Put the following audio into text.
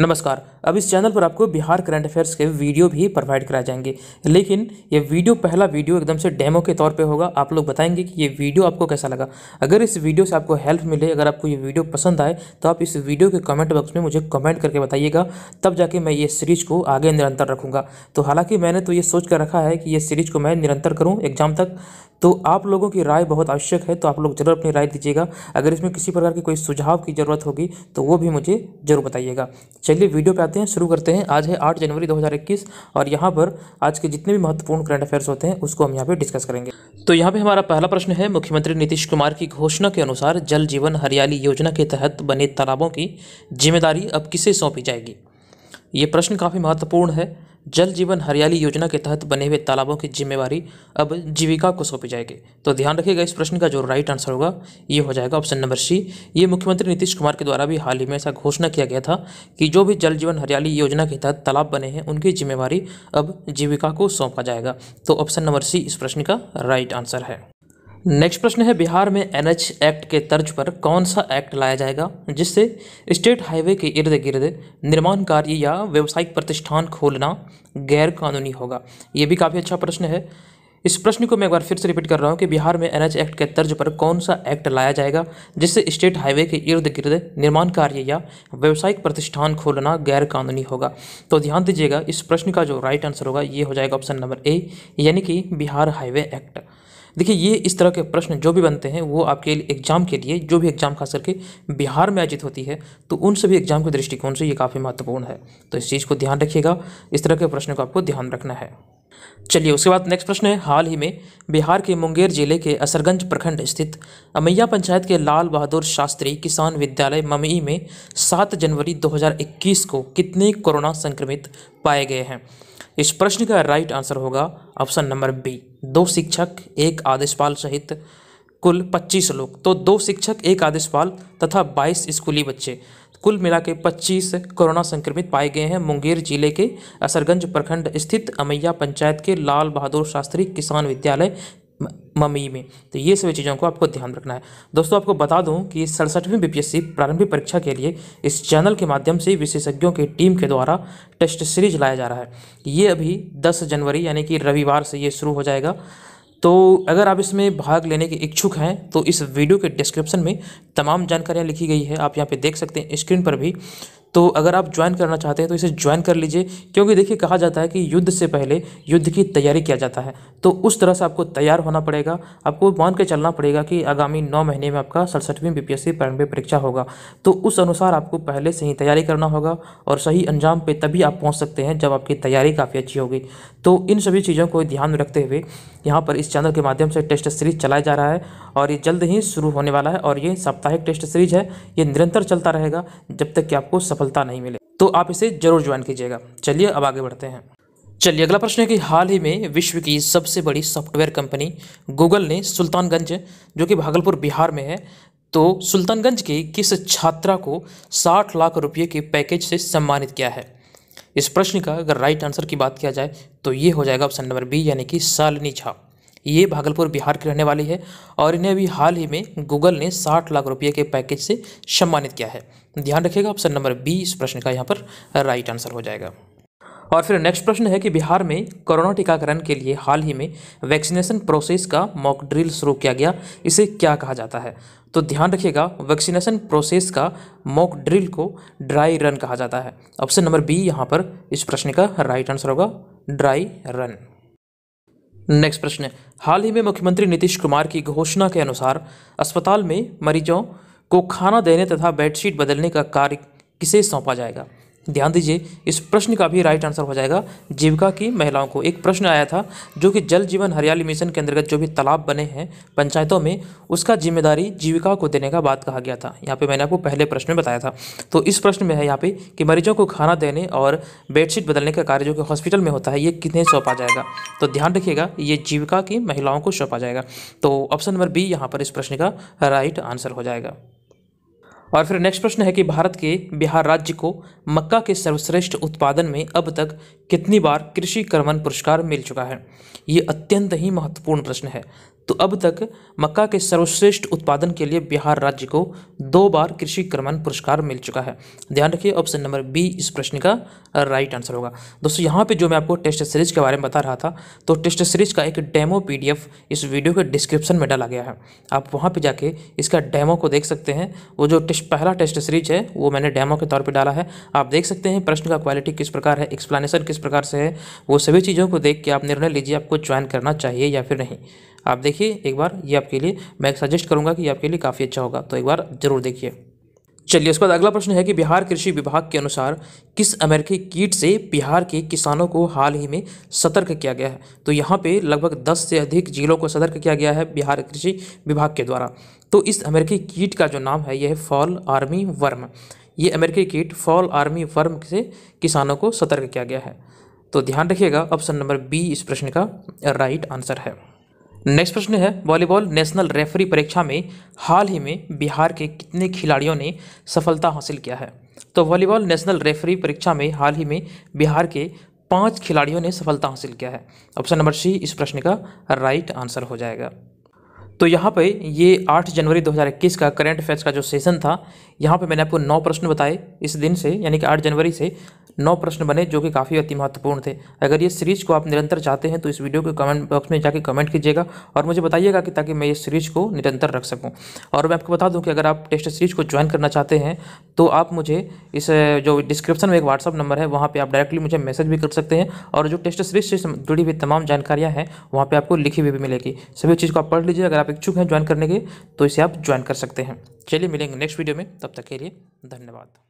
नमस्कार अब इस चैनल पर आपको बिहार करंट अफेयर्स के वीडियो भी प्रोवाइड कराए जाएंगे लेकिन ये वीडियो पहला वीडियो एकदम से डेमो के तौर पे होगा आप लोग बताएंगे कि ये वीडियो आपको कैसा लगा अगर इस वीडियो से आपको हेल्प मिले अगर आपको ये वीडियो पसंद आए तो आप इस वीडियो के कमेंट बॉक्स में मुझे कमेंट करके बताइएगा तब जाके मैं ये सीरीज को आगे निरंतर रखूँगा तो हालाँकि मैंने तो ये सोच कर रखा है कि ये सीरीज को मैं निरंतर करूँ एग्जाम तक तो आप लोगों की राय बहुत आवश्यक है तो आप लोग जरूर अपनी राय दीजिएगा अगर इसमें किसी प्रकार की कोई सुझाव की ज़रूरत होगी तो वो भी मुझे ज़रूर बताइएगा चलिए वीडियो पे आते हैं शुरू करते हैं आज है आठ जनवरी 2021 और यहाँ पर आज के जितने भी महत्वपूर्ण करंट अफेयर्स होते हैं उसको हम यहाँ पे डिस्कस करेंगे तो यहाँ पे हमारा पहला प्रश्न है मुख्यमंत्री नीतीश कुमार की घोषणा के अनुसार जल जीवन हरियाली योजना के तहत बने तालाबों की जिम्मेदारी अब किसे सौंपी जाएगी ये प्रश्न काफ़ी महत्वपूर्ण है जल जीवन हरियाली योजना के तहत बने हुए तालाबों की जिम्मेवारी अब जीविका को सौंपी जाएगी तो ध्यान रखिएगा इस प्रश्न का जो राइट आंसर होगा ये हो जाएगा ऑप्शन नंबर सी ये मुख्यमंत्री नीतीश कुमार के द्वारा भी हाल ही में ऐसा घोषणा किया गया था कि जो भी जल जीवन हरियाली योजना के तहत तालाब बने हैं उनकी जिम्मेवारी अब जीविका को सौंपा जाएगा तो ऑप्शन नंबर सी इस प्रश्न का राइट आंसर है नेक्स्ट प्रश्न है बिहार में एनएच एक्ट के तर्ज पर कौन सा एक्ट लाया जाएगा जिससे स्टेट हाईवे के इर्द गिर्द निर्माण कार्य या व्यावसायिक प्रतिष्ठान खोलना गैर कानूनी होगा ये भी काफ़ी अच्छा प्रश्न है इस प्रश्न को मैं एक बार फिर से रिपीट कर रहा हूँ कि बिहार में एनएच एक्ट के तर्ज पर कौन सा एक्ट लाया जाएगा जिससे स्टेट हाईवे के इर्द गिर्द निर्माण कार्य या व्यावसायिक प्रतिष्ठान खोलना गैर कानूनी होगा तो ध्यान दीजिएगा इस प्रश्न का जो राइट आंसर होगा ये हो जाएगा ऑप्शन नंबर ए यानी कि बिहार हाईवे एक्ट देखिए ये इस तरह के प्रश्न जो भी बनते हैं वो आपके एग्ज़ाम के लिए जो भी एग्ज़ाम खास करके बिहार में आयोजित होती है तो उन सभी एग्ज़ाम के दृष्टिकोण से ये काफ़ी महत्वपूर्ण है तो इस चीज़ को ध्यान रखिएगा इस तरह के प्रश्न को आपको ध्यान रखना है चलिए उसके बाद नेक्स्ट प्रश्न है हाल ही में बिहार के मुंगेर जिले के असरगंज प्रखंड स्थित अमैया पंचायत के लाल बहादुर शास्त्री किसान विद्यालय ममई में 7 जनवरी 2021 को कितने कोरोना संक्रमित पाए गए हैं इस प्रश्न का राइट आंसर होगा ऑप्शन नंबर बी दो शिक्षक एक आदेशपाल सहित कुल पच्चीस लोग तो दो शिक्षक एक आदेशपाल तथा बाईस स्कूली बच्चे कुल मिला के पच्चीस कोरोना संक्रमित पाए गए हैं मुंगेर जिले के असरगंज प्रखंड स्थित अमैया पंचायत के लाल बहादुर शास्त्री किसान विद्यालय ममी में तो ये सभी चीज़ों को आपको ध्यान रखना है दोस्तों आपको बता दूं कि सड़सठवीं बीपीएससी प्रारंभिक परीक्षा के लिए इस चैनल के माध्यम से विशेषज्ञों की टीम के द्वारा टेस्ट सीरीज लाया जा रहा है ये अभी दस जनवरी यानी कि रविवार से ये शुरू हो जाएगा तो अगर आप इसमें भाग लेने के इच्छुक हैं तो इस वीडियो के डिस्क्रिप्शन में तमाम जानकारियाँ लिखी गई है आप यहाँ पर देख सकते हैं स्क्रीन पर भी तो अगर आप ज्वाइन करना चाहते हैं तो इसे ज्वाइन कर लीजिए क्योंकि देखिए कहा जाता है कि युद्ध से पहले युद्ध की तैयारी किया जाता है तो उस तरह से आपको तैयार होना पड़ेगा आपको मान के चलना पड़ेगा कि आगामी नौ महीने में आपका सड़सठवीं बी पी एस परीक्षा होगा तो उस अनुसार आपको पहले से ही तैयारी करना होगा और सही अंजाम पर तभी आप पहुँच सकते हैं जब आपकी तैयारी काफ़ी अच्छी होगी तो इन सभी चीज़ों को ध्यान में रखते हुए यहाँ पर इस चैनल के माध्यम से टेस्ट सीरीज चलाया जा रहा है और ये जल्द ही शुरू होने वाला है और ये साप्ताहिक टेस्ट सीरीज है ये निरंतर चलता रहेगा जब तक कि आपको सफलता नहीं मिले तो आप इसे जरूर ज्वाइन कीजिएगा चलिए अब आगे बढ़ते हैं चलिए अगला प्रश्न है कि हाल ही में विश्व की सबसे बड़ी सॉफ्टवेयर कंपनी गूगल ने सुल्तानगंज जो कि भागलपुर बिहार में है तो सुल्तानगंज की किस छात्रा को 60 लाख रुपये के पैकेज से सम्मानित किया है इस प्रश्न का अगर राइट आंसर की बात किया जाए तो ये हो जाएगा ऑप्शन नंबर बी यानी कि सालनी छाप ये भागलपुर बिहार की रहने वाली है और इन्हें अभी हाल ही में गूगल ने साठ लाख रुपये के पैकेज से सम्मानित किया है ध्यान रखिएगा ऑप्शन नंबर बी इस प्रश्न का यहाँ पर राइट आंसर हो जाएगा और फिर नेक्स्ट प्रश्न है कि बिहार में कोरोना टीकाकरण के लिए हाल ही में वैक्सीनेशन प्रोसेस का मॉक ड्रिल शुरू किया गया इसे क्या कहा जाता है तो ध्यान रखिएगा वैक्सीनेशन प्रोसेस का मॉक ड्रिल को ड्राई रन कहा जाता है ऑप्शन नंबर बी यहाँ पर इस प्रश्न का राइट आंसर होगा ड्राई रन नेक्स्ट प्रश्न है हाल ही में मुख्यमंत्री नीतीश कुमार की घोषणा के अनुसार अस्पताल में मरीजों को खाना देने तथा बेडशीट बदलने का कार्य किसे सौंपा जाएगा ध्यान दीजिए इस प्रश्न का भी राइट आंसर हो जाएगा जीविका की महिलाओं को एक प्रश्न आया था जो कि जल जीवन हरियाली मिशन के अंतर्गत जो भी तालाब बने हैं पंचायतों में उसका जिम्मेदारी जीविका को देने का बात कहा गया था यहाँ पे मैंने आपको पहले प्रश्न में बताया था तो इस प्रश्न में है यहाँ पे कि मरीजों को खाना देने और बेडशीट बदलने का कार्य जो कि हॉस्पिटल में होता है ये कितने सौंपा जाएगा तो ध्यान रखिएगा ये जीविका की महिलाओं को सौंपा जाएगा तो ऑप्शन नंबर बी यहाँ पर इस प्रश्न का राइट आंसर हो जाएगा और फिर नेक्स्ट प्रश्न है कि भारत के बिहार राज्य को मक्का के सर्वश्रेष्ठ उत्पादन में अब तक कितनी बार कृषि कर्मन पुरस्कार मिल चुका है ये अत्यंत ही महत्वपूर्ण प्रश्न है तो अब तक मक्का के सर्वश्रेष्ठ उत्पादन के लिए बिहार राज्य को दो बार कृषि क्रमण पुरस्कार मिल चुका है ध्यान रखिए ऑप्शन नंबर बी इस प्रश्न का राइट आंसर होगा दोस्तों यहाँ पे जो मैं आपको टेस्ट सीरीज के बारे में बता रहा था तो टेस्ट सीरीज का एक डेमो पीडीएफ इस वीडियो के डिस्क्रिप्शन में डाला गया है आप वहाँ पर जाके इसका डैमो को देख सकते हैं वो जो टेस्ट पहला टेस्ट सीरीज है वो मैंने डैमो के तौर पर डाला है आप देख सकते हैं प्रश्न का क्वालिटी किस प्रकार है एक्सप्लेनेशन किस प्रकार से है वो सभी चीज़ों को देख के आप निर्णय लीजिए आपको ज्वाइन करना चाहिए या फिर नहीं आप देखिए एक बार ये आपके लिए मैं सजेस्ट करूँगा कि ये आपके लिए काफ़ी अच्छा होगा तो एक बार ज़रूर देखिए चलिए उसके बाद अगला प्रश्न है कि बिहार कृषि विभाग के अनुसार किस अमेरिकी कीट से बिहार के किसानों को हाल ही में सतर्क किया गया है तो यहाँ पे लगभग 10 से अधिक जिलों को सतर्क किया गया है बिहार कृषि विभाग के द्वारा तो इस अमेरिकी कीट का जो नाम है यह है फॉल आर्मी वर्म ये अमेरिकी कीट फॉल आर्मी वर्म से किसानों को सतर्क किया गया है तो ध्यान रखिएगा ऑप्शन नंबर बी इस प्रश्न का राइट आंसर है नेक्स्ट प्रश्न है वॉलीबॉल नेशनल रेफरी परीक्षा में हाल ही में बिहार के कितने खिलाड़ियों ने सफलता हासिल किया है तो वॉलीबॉल नेशनल रेफरी परीक्षा में हाल ही में बिहार के पांच खिलाड़ियों ने सफलता हासिल किया है ऑप्शन नंबर सी इस प्रश्न का राइट आंसर हो जाएगा तो यहाँ पे ये 8 जनवरी 2021 का करंट अफेयर्स का जो सेशन था यहाँ पे मैंने आपको नौ प्रश्न बताए इस दिन से यानी कि 8 जनवरी से नौ प्रश्न बने जो कि काफ़ी अति महत्वपूर्ण थे अगर ये सीरीज को आप निरंतर चाहते हैं तो इस वीडियो के कमेंट बॉक्स में जाके कमेंट कीजिएगा और मुझे बताइएगा कि ताकि मैं ये सीरीज को निरंतर रख सकूँ और मैं आपको बता दूँ कि अगर आप टेस्ट सीरीज को ज्वाइन करना चाहते हैं तो आप मुझे इस जो डिस्क्रिप्शन में एक व्हाट्सअप नंबर है वहाँ पर आप डायरेक्टली मुझे मैसेज भी कर सकते हैं और जो टेस्ट सीरीज से जुड़ी हुई तमाम जानकारियाँ हैं वहाँ पर आपको लिखी हुई भी मिलेगी सभी चीज़ को आप पढ़ लीजिए अगर आप आप इच्छुक हैं ज्वाइन करने के तो इसे आप ज्वाइन कर सकते हैं चलिए मिलेंगे नेक्स्ट वीडियो में तब तक के लिए धन्यवाद